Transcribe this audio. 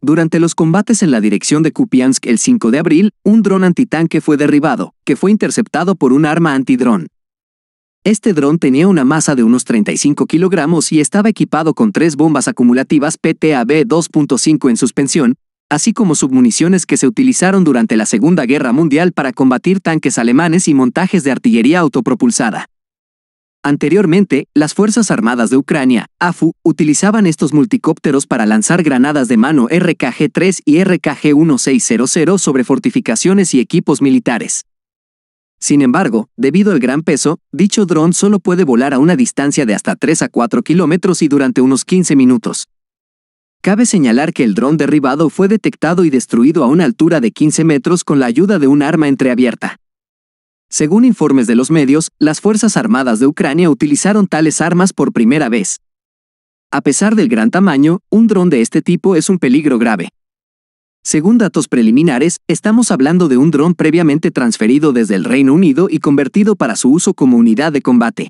Durante los combates en la dirección de Kupiansk el 5 de abril, un dron antitanque fue derribado, que fue interceptado por un arma antidrón. Este dron tenía una masa de unos 35 kilogramos y estaba equipado con tres bombas acumulativas PTAB 2.5 en suspensión, así como submuniciones que se utilizaron durante la Segunda Guerra Mundial para combatir tanques alemanes y montajes de artillería autopropulsada. Anteriormente, las Fuerzas Armadas de Ucrania, AFU, utilizaban estos multicópteros para lanzar granadas de mano RKG-3 y RKG-1600 sobre fortificaciones y equipos militares. Sin embargo, debido al gran peso, dicho dron solo puede volar a una distancia de hasta 3 a 4 kilómetros y durante unos 15 minutos. Cabe señalar que el dron derribado fue detectado y destruido a una altura de 15 metros con la ayuda de un arma entreabierta. Según informes de los medios, las Fuerzas Armadas de Ucrania utilizaron tales armas por primera vez. A pesar del gran tamaño, un dron de este tipo es un peligro grave. Según datos preliminares, estamos hablando de un dron previamente transferido desde el Reino Unido y convertido para su uso como unidad de combate.